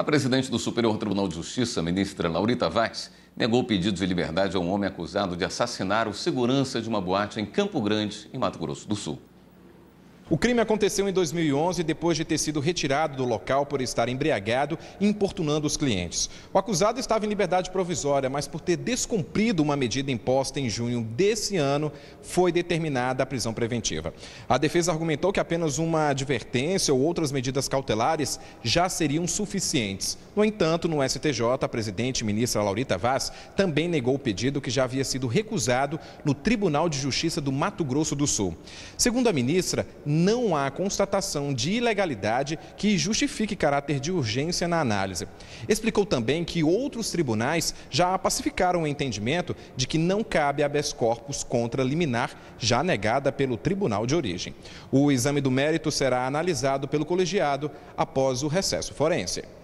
A presidente do Superior Tribunal de Justiça, ministra Laurita Vaz, negou pedido de liberdade a um homem acusado de assassinar o segurança de uma boate em Campo Grande, em Mato Grosso do Sul. O crime aconteceu em 2011, depois de ter sido retirado do local por estar embriagado e importunando os clientes. O acusado estava em liberdade provisória, mas por ter descumprido uma medida imposta em junho desse ano, foi determinada a prisão preventiva. A defesa argumentou que apenas uma advertência ou outras medidas cautelares já seriam suficientes. No entanto, no STJ, a presidente ministra Laurita Vaz também negou o pedido que já havia sido recusado no Tribunal de Justiça do Mato Grosso do Sul. Segundo a ministra, não há constatação de ilegalidade que justifique caráter de urgência na análise. Explicou também que outros tribunais já pacificaram o entendimento de que não cabe habeas corpus contra liminar já negada pelo tribunal de origem. O exame do mérito será analisado pelo colegiado após o recesso forense.